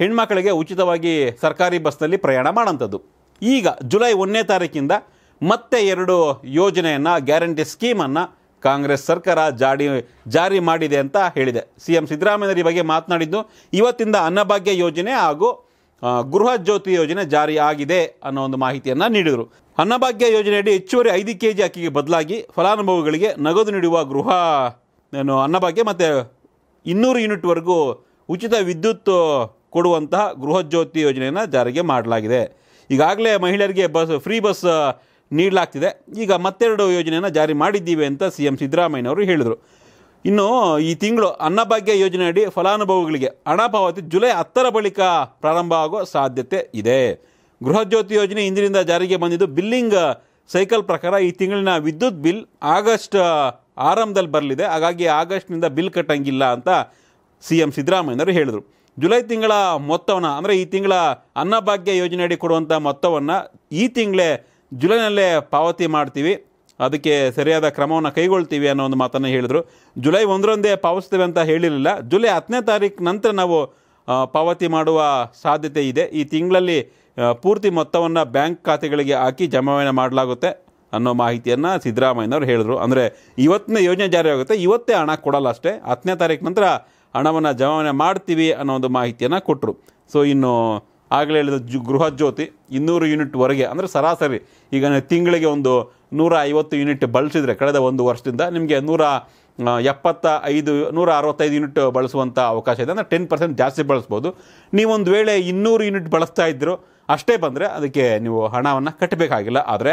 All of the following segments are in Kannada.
ಹೆಣ್ಮಕ್ಳಿಗೆ ಉಚಿತವಾಗಿ ಸರ್ಕಾರಿ ಬಸ್ನಲ್ಲಿ ಪ್ರಯಾಣ ಮಾಡೋಂಥದ್ದು ಈಗ ಜುಲೈ ಒಂದನೇ ತಾರೀಕಿಂದ ಮತ್ತೆ ಎರಡು ಯೋಜನೆಯನ್ನು ಗ್ಯಾರಂಟಿ ಸ್ಕೀಮನ್ನು ಕಾಂಗ್ರೆಸ್ ಸರ್ಕಾರ ಜಾರಿ ಜಾರಿ ಮಾಡಿದೆ ಅಂತ ಹೇಳಿದೆ ಸಿ ಎಂ ಈ ಬಗ್ಗೆ ಮಾತನಾಡಿದ್ದು ಇವತ್ತಿಂದ ಅನ್ನಭಾಗ್ಯ ಯೋಜನೆ ಹಾಗೂ ಗೃಹ ಜ್ಯೋತಿ ಯೋಜನೆ ಜಾರಿ ಆಗಿದೆ ಅನ್ನೋ ಒಂದು ಮಾಹಿತಿಯನ್ನು ನೀಡಿದರು ಅನ್ನಭಾಗ್ಯ ಯೋಜನೆಯಡಿ ಹೆಚ್ಚುವರಿ ಐದು ಕೆ ಜಿ ಅಕ್ಕಿಗೆ ಬದಲಾಗಿ ಫಲಾನುಭವಿಗಳಿಗೆ ನಗದು ನೀಡುವ ಗೃಹ ಏನು ಅನ್ನಭಾಗ್ಯ ಮತ್ತು ಇನ್ನೂರು ಯೂನಿಟ್ವರೆಗೂ ಉಚಿತ ವಿದ್ಯುತ್ ಕೊಡುವಂತಹ ಗೃಹಜ್ಯೋತಿ ಯೋಜನೆಯನ್ನು ಜಾರಿಗೆ ಮಾಡಲಾಗಿದೆ ಈಗಾಗಲೇ ಮಹಿಳೆಯರಿಗೆ ಬಸ್ ಫ್ರೀ ಬಸ್ ನೀಡಲಾಗ್ತಿದೆ ಈಗ ಮತ್ತೆರಡು ಯೋಜನೆಯನ್ನು ಜಾರಿ ಮಾಡಿದ್ದೀವಿ ಅಂತ ಸಿ ಎಂ ಸಿದ್ದರಾಮಯ್ಯನವರು ಹೇಳಿದರು ಇನ್ನು ಈ ತಿಂಗಳು ಅನ್ನಭಾಗ್ಯ ಯೋಜನೆಯಡಿ ಫಲಾನುಭವಿಗಳಿಗೆ ಹಣ ಪಾವತಿ ಜುಲೈ ಹತ್ತರ ಬಳಿಕ ಪ್ರಾರಂಭ ಆಗೋ ಸಾಧ್ಯತೆ ಇದೆ ಗೃಹಜ್ಯೋತಿ ಯೋಜನೆ ಇಂದಿನಿಂದ ಜಾರಿಗೆ ಬಂದಿದ್ದು ಬಿಲ್ಲಿಂಗ್ ಸೈಕಲ್ ಪ್ರಕಾರ ಈ ತಿಂಗಳಿನ ವಿದ್ಯುತ್ ಬಿಲ್ ಆಗಸ್ಟ್ ಆರಂಭದಲ್ಲಿ ಬರಲಿದೆ ಹಾಗಾಗಿ ಆಗಸ್ಟ್ನಿಂದ ಬಿಲ್ ಕಟ್ಟಂಗಿಲ್ಲ ಅಂತ ಸಿ ಎಂ ಸಿದ್ದರಾಮಯ್ಯನವರು ಹೇಳಿದರು ಜುಲೈ ತಿಂಗಳ ಮೊತ್ತವನ್ನು ಅಂದರೆ ಈ ತಿಂಗಳ ಅನ್ನಭಾಗ್ಯ ಯೋಜನೆಯಡಿ ಕೊಡುವಂಥ ಮೊತ್ತವನ್ನು ಈ ತಿಂಗಳೇ ಜುಲೈನಲ್ಲೇ ಪಾವತಿ ಮಾಡ್ತೀವಿ ಅದಕ್ಕೆ ಸರಿಯಾದ ಕ್ರಮವನ್ನು ಕೈಗೊಳ್ತೀವಿ ಅನ್ನೋ ಒಂದು ಮಾತನ್ನು ಹೇಳಿದರು ಜುಲೈ ಒಂದರೊಂದೇ ಪಾವತಿಸ್ತೇವೆ ಅಂತ ಹೇಳಿರಲಿಲ್ಲ ಜುಲೈ ಹತ್ತನೇ ತಾರೀಕು ನಂತರ ನಾವು ಪಾವತಿ ಮಾಡುವ ಸಾಧ್ಯತೆ ಇದೆ ಈ ತಿಂಗಳಲ್ಲಿ ಪೂರ್ತಿ ಮೊತ್ತವನ್ನು ಬ್ಯಾಂಕ್ ಖಾತೆಗಳಿಗೆ ಹಾಕಿ ಜಮಾವಣೆ ಮಾಡಲಾಗುತ್ತೆ ಅನ್ನೋ ಮಾಹಿತಿಯನ್ನು ಸಿದ್ದರಾಮಯ್ಯನವರು ಹೇಳಿದರು ಅಂದರೆ ಇವತ್ತಿನ ಯೋಜನೆ ಜಾರಿಯಾಗುತ್ತೆ ಇವತ್ತೇ ಹಣ ಕೊಡಲ್ಲ ಅಷ್ಟೇ ಹತ್ತನೇ ತಾರೀಕು ನಂತರ ಹಣವನ್ನು ಜಮಾವಣೆ ಮಾಡ್ತೀವಿ ಅನ್ನೋ ಒಂದು ಮಾಹಿತಿಯನ್ನು ಕೊಟ್ಟರು ಸೊ ಇನ್ನು ಆಗಲೇ ಹೇಳಿದ ಜು ಗೃಹಜ್ಯೋತಿ ಇನ್ನೂರು ಯೂನಿಟ್ವರೆಗೆ ಅಂದರೆ ಸರಾಸರಿ ಈಗ ತಿಂಗಳಿಗೆ ಒಂದು ನೂರ ಐವತ್ತು ಯೂನಿಟ್ ಬಳಸಿದರೆ ಕಳೆದ ಒಂದು ವರ್ಷದಿಂದ ನಿಮಗೆ ನೂರ ಎಪ್ಪತ್ತ ಐದು ನೂರ ಅರವತ್ತೈದು ಯೂನಿಟ್ ಬಳಸುವಂಥ ಅವಕಾಶ ಇದೆ ಅಂದರೆ ಟೆನ್ ಪರ್ಸೆಂಟ್ ಜಾಸ್ತಿ ಬಳಸ್ಬೋದು ನೀವೊಂದು ವೇಳೆ ಇನ್ನೂರು ಯೂನಿಟ್ ಬಳಸ್ತಾ ಇದ್ದರು ಅಷ್ಟೇ ಬಂದರೆ ಅದಕ್ಕೆ ನೀವು ಹಣವನ್ನು ಕಟ್ಟಬೇಕಾಗಿಲ್ಲ ಆದರೆ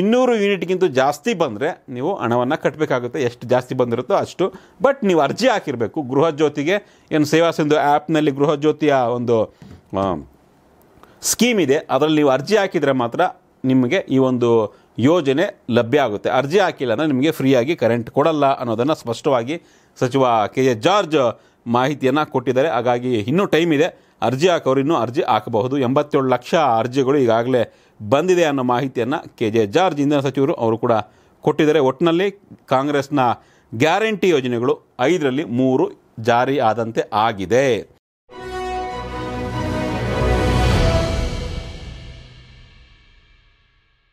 ಇನ್ನೂರು ಯೂನಿಟ್ಗಿಂತ ಜಾಸ್ತಿ ಬಂದರೆ ನೀವು ಹಣವನ್ನು ಕಟ್ಟಬೇಕಾಗುತ್ತೆ ಎಷ್ಟು ಜಾಸ್ತಿ ಬಂದಿರುತ್ತೋ ಅಷ್ಟು ಬಟ್ ನೀವು ಅರ್ಜಿ ಹಾಕಿರಬೇಕು ಗೃಹ ಜ್ಯೋತಿಗೆ ಏನು ಸೇವಾ ಸಿಂಧು ಆ್ಯಪ್ನಲ್ಲಿ ಗೃಹಜ್ಯೋತಿಯ ಒಂದು ಸ್ಕೀಮ್ ಇದೆ ಅದರಲ್ಲಿ ನೀವು ಅರ್ಜಿ ಹಾಕಿದರೆ ಮಾತ್ರ ನಿಮಗೆ ಈ ಒಂದು ಯೋಜನೆ ಲಭ್ಯ ಆಗುತ್ತೆ ಅರ್ಜಿ ಹಾಕಿಲ್ಲ ಅಂದರೆ ನಿಮಗೆ ಫ್ರೀಯಾಗಿ ಕರೆಂಟ್ ಕೊಡಲ್ಲ ಅನ್ನೋದನ್ನು ಸ್ಪಷ್ಟವಾಗಿ ಸಚಿವ ಕೆ ಎ ಜಾರ್ಜ್ ಮಾಹಿತಿಯನ್ನು ಕೊಟ್ಟಿದ್ದಾರೆ ಹಾಗಾಗಿ ಇನ್ನೂ ಟೈಮ್ ಇದೆ ಅರ್ಜಿ ಹಾಕೋರು ಇನ್ನೂ ಅರ್ಜಿ ಹಾಕಬಹುದು ಎಂಬತ್ತೇಳು ಲಕ್ಷ ಅರ್ಜಿಗಳು ಈಗಾಗಲೇ ಬಂದಿದೆ ಅನ್ನೋ ಮಾಹಿತಿಯನ್ನು ಕೆ ಜೆ ಜಾರ್ಜ್ ಇಂಧನ ಸಚಿವರು ಅವರು ಕೂಡ ಕೊಟ್ಟಿದ್ದಾರೆ ಒಟ್ಟಿನಲ್ಲಿ ಕಾಂಗ್ರೆಸ್ನ ಗ್ಯಾರಂಟಿ ಯೋಜನೆಗಳು ಐದರಲ್ಲಿ ಮೂರು ಜಾರಿ ಆದಂತೆ ಆಗಿದೆ